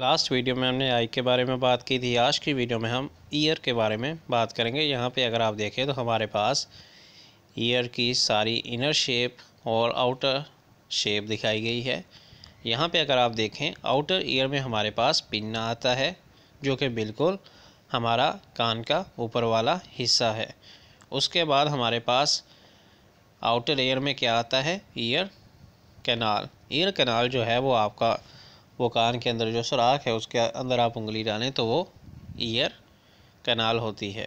Last video में हमने आई के बारे में बात की थी आज की वीडियो में हम ईयर के बारे में बात करेंगे यहाँ पे अगर आप देखें तो हमारे पास ईयर की सारी इनर शेप और आउटर शेप दिखाई गई है यहाँ पे अगर आप देखें आउटर ईयर में हमारे पास पिन्ना आता है जो कि बिल्कुल हमारा कान का ऊपर वाला हिस्सा है उसके बाद हमारे पास आउटर ईयर में क्या आता है ईयर कैनाल ईयर कैनाल जो है वो आपका वो कान के अंदर जो सुराख है उसके अंदर आप उंगली डालें तो वो ईयर कनाल होती है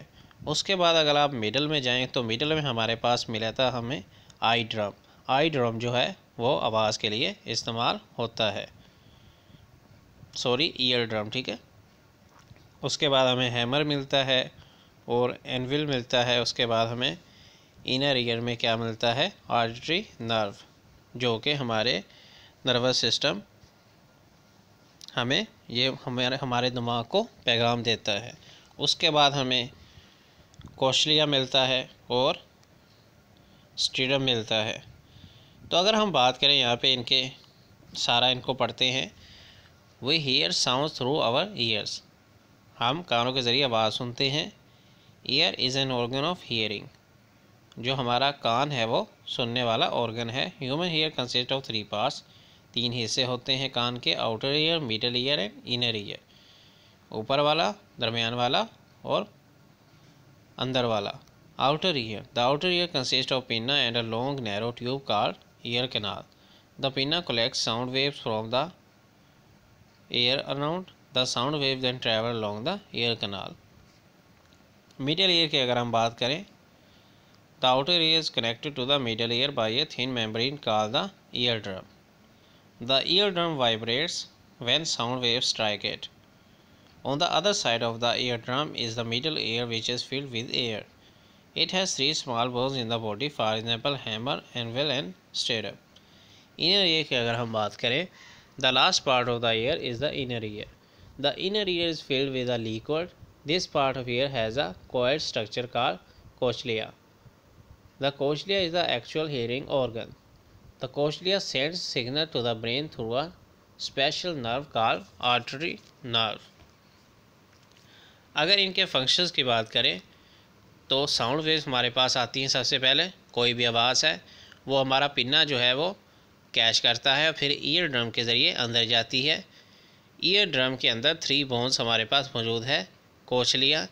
उसके बाद अगर आप मिडल में जाएं तो मिडल में हमारे पास मिला था हमें आई ड्रम आई ड्रम जो है वो आवाज़ के लिए इस्तेमाल होता है सॉरी ईयर ड्रम ठीक है उसके बाद हमें हैमर मिलता है और एनविल मिलता है उसके बाद हमें इनर ईयर में क्या मिलता है आर्टरी नर्व जो कि हमारे नर्वस सिस्टम हमें ये हमारे हमारे दिमाग को पैगाम देता है उसके बाद हमें कौशलिया मिलता है और स्टीडम मिलता है तो अगर हम बात करें यहाँ पे इनके सारा इनको पढ़ते हैं we hear sound through our ears हम कानों के ज़रिए आवाज़ सुनते हैं ear is an organ of hearing जो हमारा कान है वो सुनने वाला ऑर्गन है human ear consist of three parts तीन हिस्से होते हैं कान के outer ear middle ear and inner ear ऊपर वाला दरमियान वाला और अंदर वाला outer ear the outer ear consist of pinna and a long narrow tube called ear canal the pinna collect sound waves from the air around the sound wave then travel along the air canal middle ear की अगर हम बात करें the outer ear is connected to the middle ear by a thin membrane call the ear drum The eardrum vibrates when sound waves strike it. On the other side of the eardrum is the middle ear which is filled with air. It has three small bones in the body, for example hammer, anvil and stirrup. Inner ear की अगर हम बात करें The last part of the ear is the inner ear. The inner ear is filled with a liquid. This part of ear has a coiled structure called cochlea. The cochlea is the actual hearing organ. The cochlea sends signal to the brain through a special nerve called artery nerve. अगर इनके functions की बात करें तो sound waves हमारे पास आती हैं सबसे पहले कोई भी आवाज़ है वो हमारा पिन्ना जो है वो कैच करता है और फिर ईयर ड्रम के ज़रिए अंदर जाती है ईयर ड्रम के अंदर थ्री बोन्स हमारे पास मौजूद है कोचलिया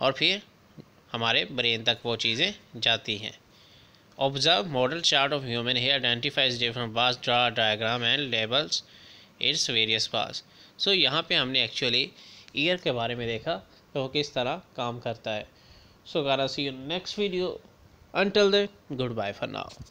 और फिर हमारे ब्रेन तक वो चीज़ें जाती हैं Observe model chart of human hair identifies different parts, draw diagram and labels its various parts. So so, यहाँ पे हमने एक्चुअली ईयर के बारे में देखा तो वो किस तरह काम करता है सो गारा see you next video until then good bye for now